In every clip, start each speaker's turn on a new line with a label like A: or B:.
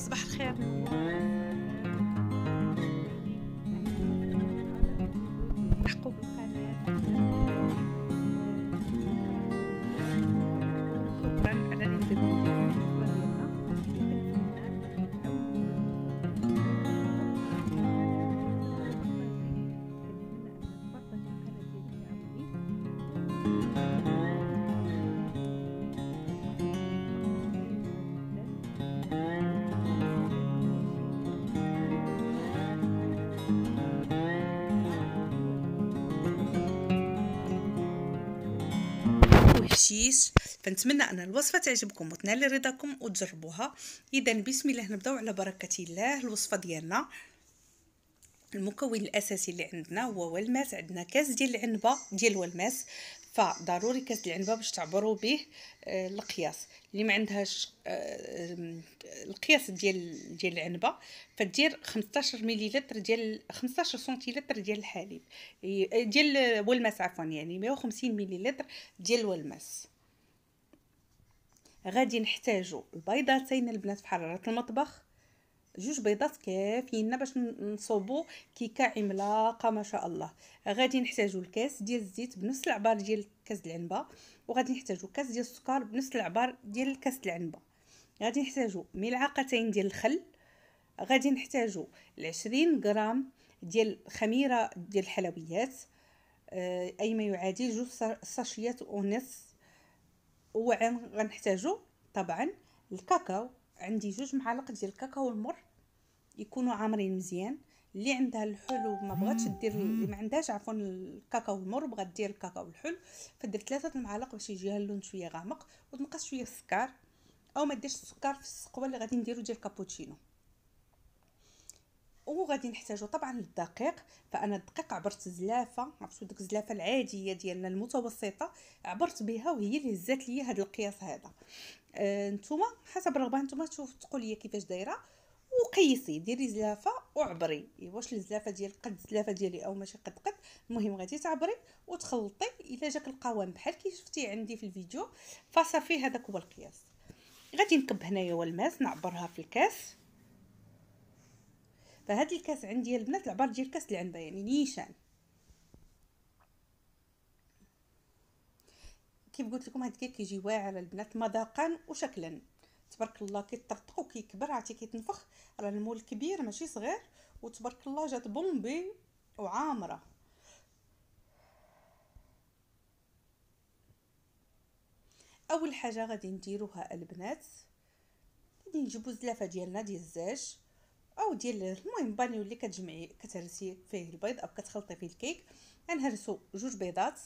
A: صباح الخير الحشيش فنتمنى ان الوصفه تعجبكم وتنال رضاكم وتجربوها اذا بسم الله نبداو على بركه الله الوصفه ديالنا المكون الاساسي اللي عندنا هو والماس عندنا كاس ديال العنبه ديال والماس فضروري كاس العنبه باش تعبروا به آه، القياس اللي ما عندهاش آه، آه، القياس ديال ديال العنبه فدير 15 مليلتر ديال 15 سنتيلتر ديال الحليب ديال والماس عفوا يعني 150 مليلتر ديال والماس غادي نحتاجو البيضتين البنات في حراره المطبخ جوج بيضات كافيين باش نصوبو كيكه عملاقه ما شاء الله غادي نحتاجو الكاس ديال الزيت بنفس العبار ديال كاس العنبه وغادي نحتاجو كاس ديال السكر بنفس العبار ديال كاس العنبه غادي نحتاجو ملعقتين ديال الخل غادي نحتاجو العشرين غرام ديال خميره ديال الحلويات آه، اي ما يعادل جوج ساشيات ونص وعن غنحتاجو طبعا الكاكاو عندي جوج معالق ديال الكاكاو المر يكونوا عامرين مزيان اللي عندها الحلو ما بغاتش دير اللي ما عندهاش عفوا الكاكاو المر بغات دير الكاكاو الحلو فدير ثلاثه المعالق باش يجيها اللون شويه غامق وتنقص شويه السكر او ما ديرش السكر في السقوه اللي غادي نديرو ديال الكابوتشينو وغادي نحتاجو طبعا الدقيق فانا الدقيق عبرت زلافه عرفتو ديك الزلافه العاديه ديالنا المتوسطه عبرت بها وهي اللي هزات ليا هذا القياس هذا آه نتوما حسب الرغبه نتوما تشوف تقول لي كيفاش دايره وقيسي ديري زلافه وعبري إيه، واش الزلافه ديال قد الزلافه ديالي او ماشي قد قد المهم غادي تعبري وتخلطي الا جاك القوام بحال كي شفتي عندي في الفيديو فصافي هذاك هو القياس غادي نكب هنايا والماس نعبرها في الكاس فهاد الكاس عندي البنات العبار ديال الكاس العنبه عندها يعني نيشان كيف قلت لكم هاد الكيك كيجي واعر البنات مذاقا وشكلا تبارك الله كيطرطق وكيكبر عرفتي كيتنفخ راه المول كبير ماشي صغير وتبارك الله جات بومبي وعامره اول حاجه غادي نديروها البنات غادي نجيبو زلافه ديالنا ديال الزاج او ديال المهم بانيو اللي كتجمعي كتهرسي فيه البيض او كتخلطي فيه الكيك غنهرسو جوج بيضات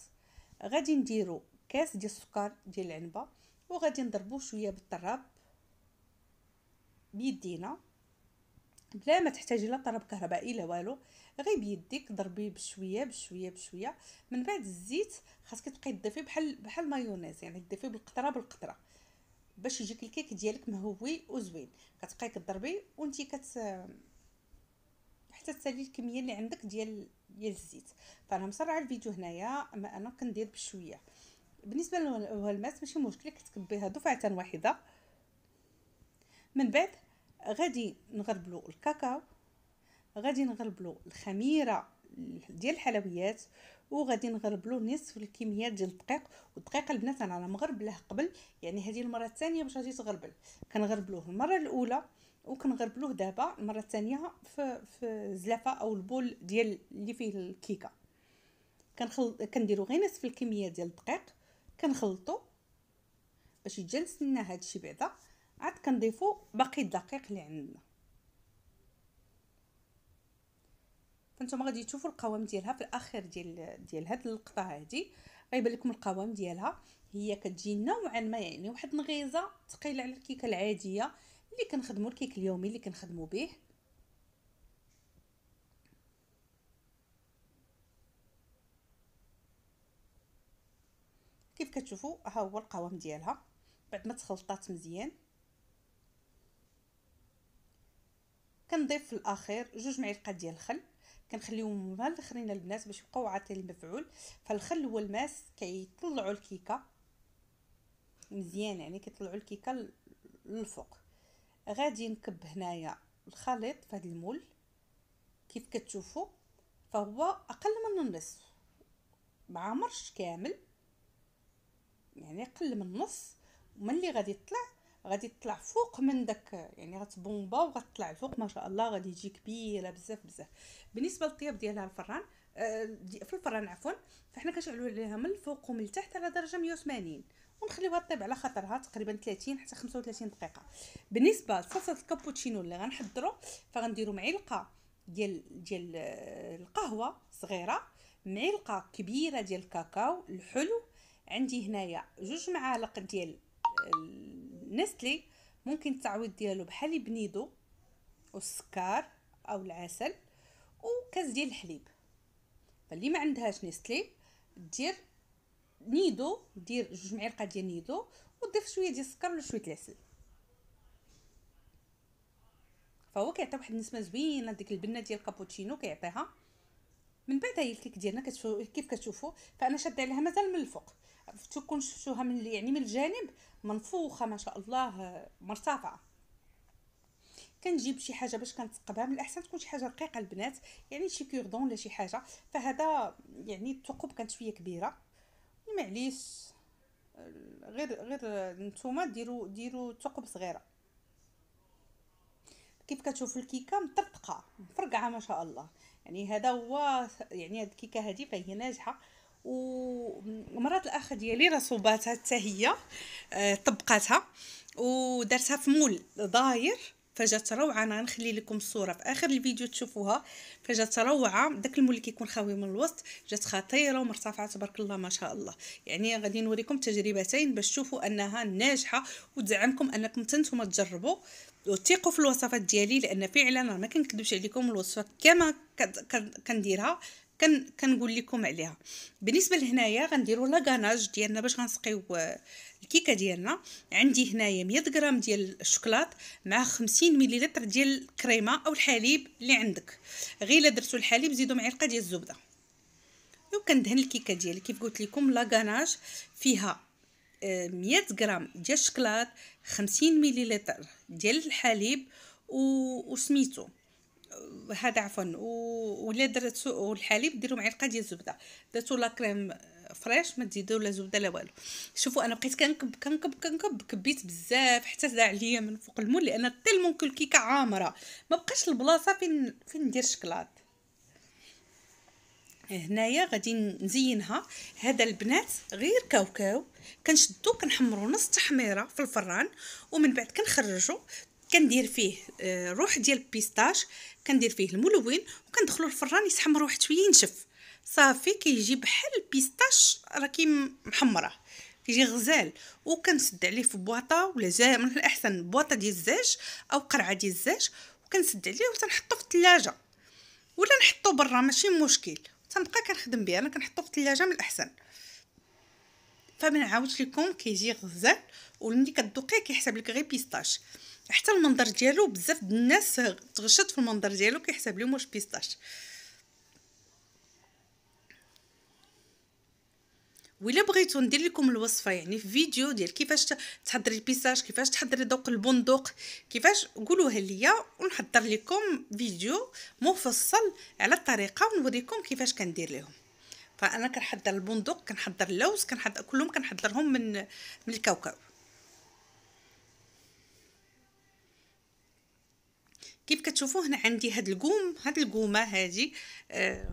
A: غادي نديرو كاس ديال السكر ديال العنبه وغادي نضربو شويه بالطراب بيدينا بلا ما تحتاجي لا طراب كهربائي لا والو غير بيديك ضربيه بشويه بشويه بشويه من بعد الزيت خاصك تبقاي تضيفي بحال بحال مايونيز يعني تضيفي بالقطره بالقطره باش يجيك الكيك ديالك مهوي وزوين كتبقاي كضربي وانت كت حتى تسالي الكميه اللي عندك ديال ديال الزيت فانا مسرعه الفيديو هنايا اما انا كندير بشويه بالنسبه للمهلمات ماشي مشكل كتكبيها دفعه واحده من بعد غادي نغربلو الكاكاو غادي نغربلو الخميره ديال الحلويات وغادي نغربلو نصف الكميه ديال الدقيق والدقيق البنات انا مغربلاه قبل يعني هذه المره الثانيه باش غادي تغربل كنغربلوه المره الاولى وكنغربلوه دابا المره الثانيه في في زلافه او البول ديال اللي فيه الكيكه كنديرو غير نصف الكميه ديال الدقيق كنخلطو باش يتجا لنا هادشي بعدا عاد كنضيفو باقي الدقيق اللي عندنا فانتوما غادي تشوفوا القوام ديالها في الاخير ديال ديال هاد اللقطه هادي غيبان لكم القوام ديالها هي كتجي نوعا ما يعني واحد النغيزه ثقيله على الكيكه العاديه اللي كنخدموا الكيك اليومي اللي كنخدموا به كيف كتشوفوا ها هو القوام ديالها بعد ما تخلطات مزيان كنضيف في الاخير جوج معالق ديال الخل كنخليهم مع الاخرين البنات باش يبقاو عاطين المفعول فالخل هو الماس كيطلعوا الكيكه مزيان يعني كيطلعوا الكيكه للفوق غادي نكب هنايا الخليط في هذا المول كيف كتشوفوا فهو اقل من النصف ما عمرش كامل يعني قل من النص وملي غادي يطلع غادي يطلع فوق من داك يعني غتبومبا وغتطلع الفوق ما شاء الله غادي تجي كبيره بزاف بزاف بالنسبه للطياب ديالها الفران آه، في الفران عفوا فحنا كنشعلوا عليها من الفوق ومن التحت على درجه 180 ونخليوها طيب على خاطرها تقريبا 30 حتى 35 دقيقه بالنسبه لصلصه الكابوتشينو اللي غنحضرو فغنديرو معلقه ديال ديال آه، القهوه صغيره معلقه كبيره ديال الكاكاو الحلو عندي هنايا جوج معالق ديال النستلي ممكن التعويض ديالو بحال بنيدو والسكر او العسل وكاس ديال الحليب فاللي ما عندهاش نستلي دير نيدو دير جوج معالق ديال نيدو وضيف شويه ديال السكر ولا شويه العسل فهو كيعطي واحد النسمه زوينه ديك البنه ديال الكابوتشينو كيعطيها من بعد هي الكيك ديالنا كتشوفوا كيف كتشوفوا فانا شاده عليها مازال من الفوق تكون شفتوها من يعني من الجانب منفوخه ما شاء الله مرتفعه كنجيب شي حاجه باش كنتقبها من الاحسن تكون شي حاجه رقيقه البنات يعني شي كوردون ولا شي حاجه فهذا يعني الثقوب كانت شويه كبيره معليش غير غير نتوما ديروا ديروا ثقوب صغيره كيف كتشوفوا الكيكه مطرطقه مفرقعه ما شاء الله يعني هذا هو يعني هذه الكيكه هذه فهي ناجحه ومرات الاخ ديالي راه صوباتها حتى هي آه، طبقاتها ودارتها في مول ضاير فجات روعه انا غنخلي لكم الصوره في اخر الفيديو تشوفوها فجات روعه داك المول اللي كيكون خاوي من الوسط جات خطيره ومرتفعه تبارك الله ما شاء الله يعني غادي نوريكم تجربتين باش تشوفوا انها ناجحه وتزعمكم انكم تنتوما تجربوا وثقوا في الوصفات ديالي لان فعلا ما كنكذبش عليكم الوصفه كما كنديرها كن كنقول لكم عليها بالنسبه لهنايا غنديروا لاكاناج ديالنا باش غنسقيو آه، الكيكه ديالنا عندي هنايا 100 غرام ديال الشوكولات مع 50 مليلتر ديال الكريمه او الحليب اللي عندك غير الا درتو الحليب زيدوا معلقه ديال الزبده وكندهن الكيكه ديالي كيف قلت لكم لاكاناج فيها 100 آه، غرام ديال الشوكولات 50 مليلتر ديال الحليب و... وسميتو هذا عفوا ولا درت الحليب ديروا معلقه ديال الزبده درتوا لا كريم فريش ما تزيدوا لا زبده لا والو شوفوا انا بقيت كنكب كنكب كنكب كبيت بزاف حتى زاع عليا من فوق المول لان تيلمون كل كيكه عامره ما بقاش البلاصه فين فين ندير الشكلاط هنايا غادي نزينها هذا البنات غير كاوكاو كنشدو كنحمرو نص تحميره في الفران ومن بعد كنخرجو كندير فيه آه، روح ديال البيستاش كندير فيه الملون وكندخلو الفران يسحمر واحد شويه ينشف صافي كيجي بحال البيستاش راكي محمره كيجي غزال وكنسد عليه في بواطه ولا زي من الاحسن بواطه ديال الزاج او قرعه ديال الزاج وكنسد عليه وتنحطو في الثلاجه ولا نحطو برا ماشي مشكل تنبقى كنخدم بها انا كنحطو في الثلاجه من الاحسن فمن نعاودش لكم كيجي غزال وملي كدوقيه كيحسب لك غير بيستاش حتى المنظر ديالو بزاف الناس تغشت في المنظر ديالو كيحسب لهم واش بيستاش ولا بغيتو ندير لكم الوصفه يعني في فيديو ديال كيفاش تحضري البيساج كيفاش تحضري ذوق البندق كيفاش قولوها ليا ونحضر لكم فيديو مفصل على الطريقه ونوريكم كيفاش كندير لهم فانا كنحضر البندق كنحضر اللوز كنحضر كلهم كنحضرهم من من الكاوكاو كيف كتشوفوا هنا عندي هاد القوم هاد القومه هادي آه,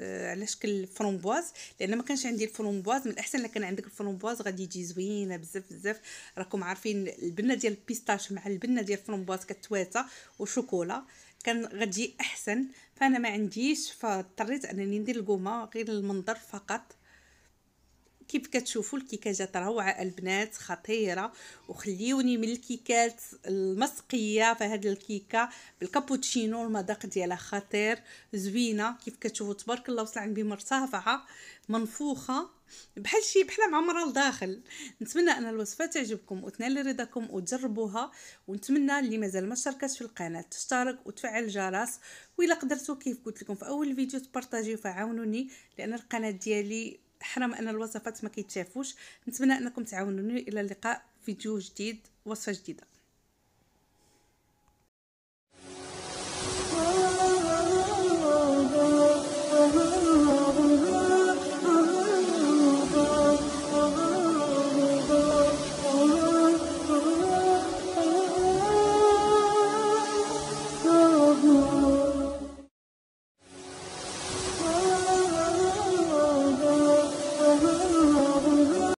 A: آه، على شكل فرومبواز لان ما كانش عندي الفرومبواز من الاحسن كان عندك الفرومبواز غادي يجي زوينه بزاف بزاف راكم عارفين البنه ديال البيستاش مع البنه ديال الفرومبواز كتواتى وشوكولا كان غتجي احسن فانا ما عنديش فاضطريت انني ندير القومه غير المنظر فقط كيف كتشوفوا جات روعه البنات خطيره وخليوني من الكيكات المسقيه فهاد الكيكه بالكابوتشينو المذاق ديالها خطير زوينه كيف كتشوفوا تبارك الله وصل عندي مرتفعه منفوخه بحال شي بحال معمره لداخل نتمنى ان الوصفه تعجبكم وتنال رضاكم وتجربوها ونتمنى اللي مازال ما شاركش في القناه تشترك وتفعل الجرس والا قدرتوا كيف قلت لكم في اول فيديو تبارطاجيو فعاونوني لان القناه ديالي حرام ان الوصفات ما كيتشافوش نتمنى انكم تعاونوني الى اللقاء فيديو جديد وصفه جديده